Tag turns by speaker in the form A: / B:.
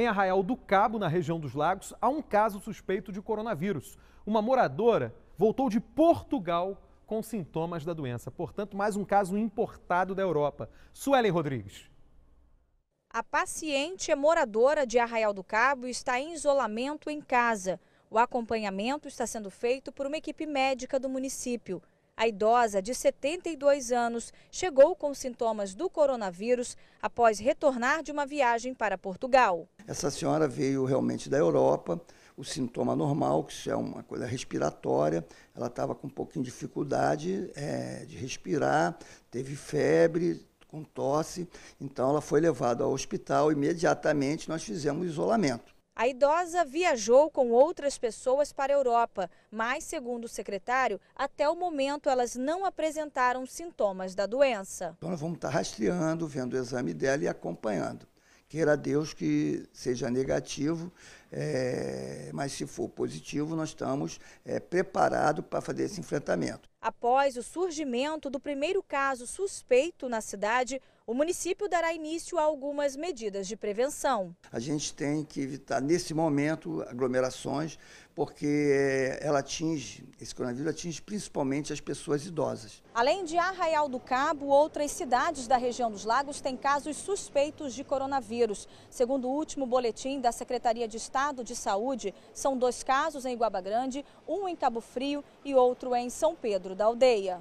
A: em Arraial do Cabo, na região dos Lagos, há um caso suspeito de coronavírus. Uma moradora voltou de Portugal com sintomas da doença. Portanto, mais um caso importado da Europa. Suelen Rodrigues.
B: A paciente é moradora de Arraial do Cabo e está em isolamento em casa. O acompanhamento está sendo feito por uma equipe médica do município. A idosa, de 72 anos, chegou com sintomas do coronavírus após retornar de uma viagem para Portugal.
C: Essa senhora veio realmente da Europa, o sintoma normal, que é uma coisa respiratória, ela estava com um pouquinho de dificuldade é, de respirar, teve febre, com tosse, então ela foi levada ao hospital, imediatamente nós fizemos isolamento.
B: A idosa viajou com outras pessoas para a Europa, mas, segundo o secretário, até o momento elas não apresentaram sintomas da doença.
C: Então nós vamos estar rastreando, vendo o exame dela e acompanhando. Queira Deus que seja negativo, é, mas se for positivo, nós estamos é, preparados para fazer esse enfrentamento.
B: Após o surgimento do primeiro caso suspeito na cidade, o município dará início a algumas medidas de prevenção.
C: A gente tem que evitar, nesse momento, aglomerações, porque eh, ela atinge, esse coronavírus atinge principalmente as pessoas idosas.
B: Além de Arraial do Cabo, outras cidades da região dos lagos têm casos suspeitos de coronavírus. Segundo o último boletim da Secretaria de Estado de Saúde, são dois casos em Iguaba Grande, um em Cabo Frio e outro em São Pedro da Aldeia.